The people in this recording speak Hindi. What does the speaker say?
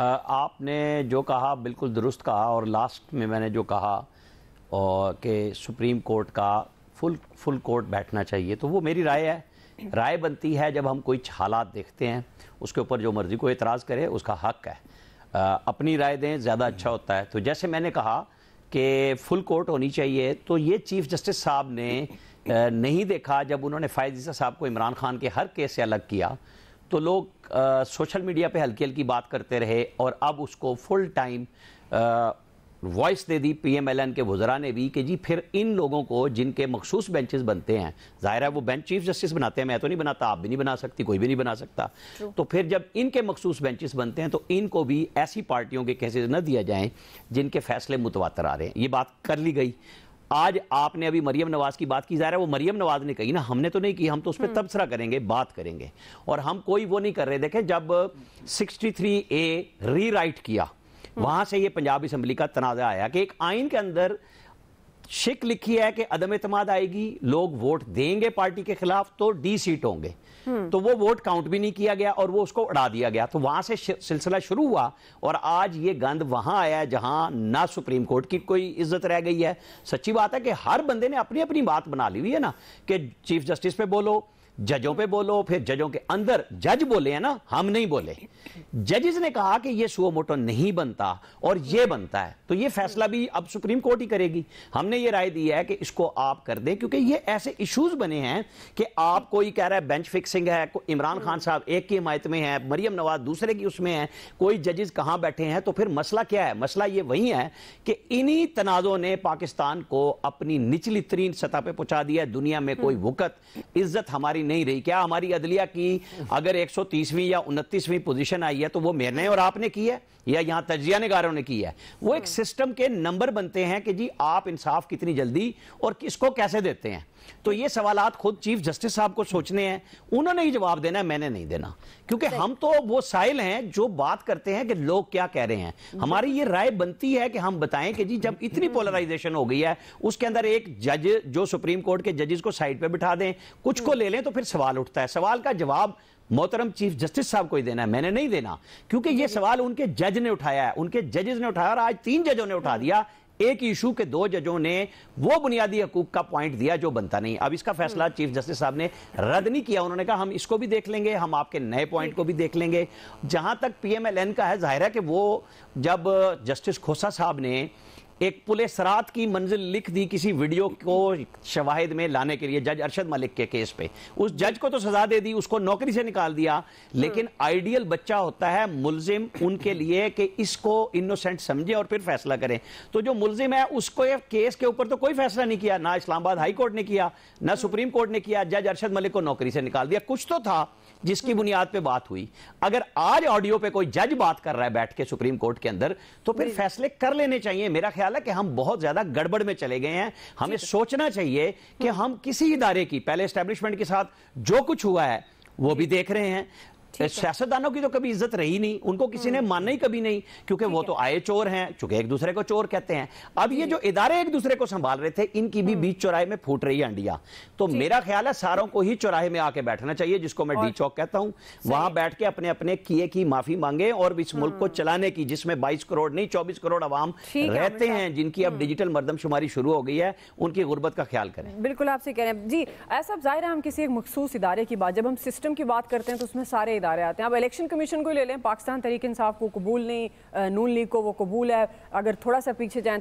आपने जो कहा बिल्कुल दुरुस्त कहा और लास्ट में मैंने जो कहा और कि सुप्रीम कोर्ट का फुल फुल कोर्ट बैठना चाहिए तो वो मेरी राय है राय बनती है जब हम कोई हालात देखते हैं उसके ऊपर जो मर्ज़ी को एतराज़ करे उसका हक है आ, अपनी राय दें ज़्यादा अच्छा होता है तो जैसे मैंने कहा कि फुल कोर्ट होनी चाहिए तो ये चीफ जस्टिस साहब ने नहीं देखा जब उन्होंने फायद साहब को इमरान खान के हर केस से अलग किया तो लोग आ, सोशल मीडिया पे हल्की हल्की बात करते रहे और अब उसको फुल टाइम वॉइस दे दी पीएमएलएन के वजरा ने भी कि जी फिर इन लोगों को जिनके मखसूस बेंचेस बनते हैं ज़ाहिर है वो बेंच चीफ जस्टिस बनाते हैं मैं तो नहीं बनाता आप भी नहीं बना सकती कोई भी नहीं बना सकता तो फिर जब इनके मखसूस बेंचेस बनते हैं तो इनको भी ऐसी पार्टियों के कैसेज न दिया जाएं जिनके फैसले मुतवा आ रहे हैं ये बात कर ली गई आज आपने अभी मरियम नवाज की बात की जा रहा है वो मरियम नवाज ने कही ना हमने तो नहीं की हम तो उस पर हम्म। तबसरा करेंगे बात करेंगे और हम कोई वो नहीं कर रहे देखें जब 63 ए रीराइट किया हम्म। वहां से ये पंजाब असेंबली का तनाजा आया कि एक आइन के अंदर शिक लिखी है कि अदम एतमाद आएगी लोग वोट देंगे पार्टी के खिलाफ तो डी सीट होंगे हम्म। तो वो वोट काउंट भी नहीं किया गया और वो उसको उड़ा दिया गया तो वहां से सिलसिला शुरू हुआ और आज ये गंद वहां आया है जहां ना सुप्रीम कोर्ट की कोई इज्जत रह गई है सच्ची बात है कि हर बंदे ने अपनी अपनी बात बना ली हुई है ना कि चीफ जस्टिस पे बोलो जजों पे बोलो फिर जजों के अंदर जज बोले हैं ना हम नहीं बोले जजेस ने कहा कि ये सुओ मोटो नहीं बनता और ये बनता है तो ये फैसला भी अब सुप्रीम कोर्ट ही करेगी हमने ये राय दी है कि इसको आप कर दें क्योंकि ये ऐसे इश्यूज बने हैं कि आप कोई कह रहा है बेंच फिक्सिंग है इमरान खान साहब एक की हिमायत में है मरियम नवाज दूसरे की उसमें है कोई जजेस कहाँ बैठे हैं तो फिर मसला क्या है मसला ये वही है कि इन्हीं तनाजों ने पाकिस्तान को अपनी निचली तरीन सतह पर पहुंचा दिया दुनिया में कोई हम्म। वक़्त इज्जत हमारी हमारी नहीं रही क्या हमारी अदलिया की अगर 130वीं या 29वीं पोजीशन आई है तो वो मैंने और आपने की है या यहाँ तजिया नगारों ने की है वो एक सिस्टम हम्म। के नंबर बनते हैं कि जी आप इंसाफ कितनी जल्दी और किसको कैसे देते हैं तो ये सवाल खुद चीफ जस्टिस साहब को सोचने हैं उन्होंने ही जवाब देना है मैंने नहीं देना क्योंकि हम तो वो साइल हैं जो बात करते हैं कि लोग क्या कह रहे हैं हमारी ये राय बनती है कि हम बताएं कि जी जब इतनी पोलराइजेशन हम्म। हो गई है उसके अंदर एक जज जो सुप्रीम कोर्ट के जजेस को साइड पर बिठा दें कुछ को हम्म। ले लें तो फिर सवाल उठता है सवाल का जवाब मोहतरम चीफ जस्टिस साहब को ही देना है मैंने नहीं देना क्योंकि ये सवाल उनके जज ने उठाया है उनके जजेस ने उठाया और आज तीन जजों ने उठा हम्म। दिया एक इशू के दो जजों ने वो बुनियादी हकूक का पॉइंट दिया जो बनता नहीं अब इसका फैसला चीफ हम्म। जस्टिस साहब ने रद्द नहीं किया उन्होंने कहा हम इसको भी देख लेंगे हम आपके नए पॉइंट को भी देख लेंगे जहां तक पीएमएलएन का है जाहिर है कि वो जब जस्टिस खोसा साहब ने एक पुलिस रात की मंजिल लिख दी किसी वीडियो को शवाहिद में लाने के लिए जज अरशद मलिक के केस पे उस जज को तो सजा दे दी उसको नौकरी से निकाल दिया लेकिन हम्म। आइडियल बच्चा होता है मुलजिम उनके लिए कि इसको इनोसेंट समझे और फिर फैसला करें तो जो मुलजिम है उसको केस के ऊपर तो कोई फैसला नहीं किया ना इस्लामाबाद हाई कोर्ट ने किया ना हम्म। सुप्रीम कोर्ट ने किया जज अरशद मलिक को नौकरी से निकाल दिया कुछ तो था जिसकी हम्म। बुनियाद पे बात हुई अगर आज ऑडियो पे कोई जज बात कर रहा है बैठ के सुप्रीम कोर्ट के अंदर तो फिर फैसले कर लेने चाहिए मेरा ख्याल डाला कि हम बहुत ज्यादा गड़बड़ में चले गए हैं हमें तो- सोचना चाहिए कि हम्म। हम किसी इदारे की पहले एस्टेब्लिशमेंट के साथ जो कुछ हुआ है वो भी देख रहे हैं सियासतदानों की तो कभी इज्जत रही नहीं उनको किसी ने हम्म। मानना ही कभी नहीं क्योंकि वो तो आए चोर हैं चूंकि एक दूसरे को चोर कहते हैं अब ये जो इदारे एक दूसरे को संभाल रहे थे इनकी भी हम्म। बीच चौराहे में फूट रही अंडिया तो मेरा ख्याल है सारों को ही चौराहे में आके बैठना चाहिए जिसको मैं डी चौक कहता हूं वहां बैठ के अपने अपने किए की माफी मांगे और इस मुल्क को हम्म। चलाने की जिसमें बाईस करोड़ नहीं चौबीस करोड़ अवाम रहते हैं जिनकी अब डिजिटल मरदमशुमारी शुरू हो गई है उनकी गुर्बत का ख्याल करें बिल्कुल आपसे कह रहे हैं जी ऐसा जाहिर है हम किसी एक मखसूस इदारे की बात जब हम सिस्टम की बात करते हैं तो उसमें सारे इदारे आते हैं अब इलेक्शन कमीशन को ले लें पाकिस्तान तरीक इंसाफ को कबूल नहीं नून लीग को वो कबूल है अगर थोड़ा सा पीछे जाएँ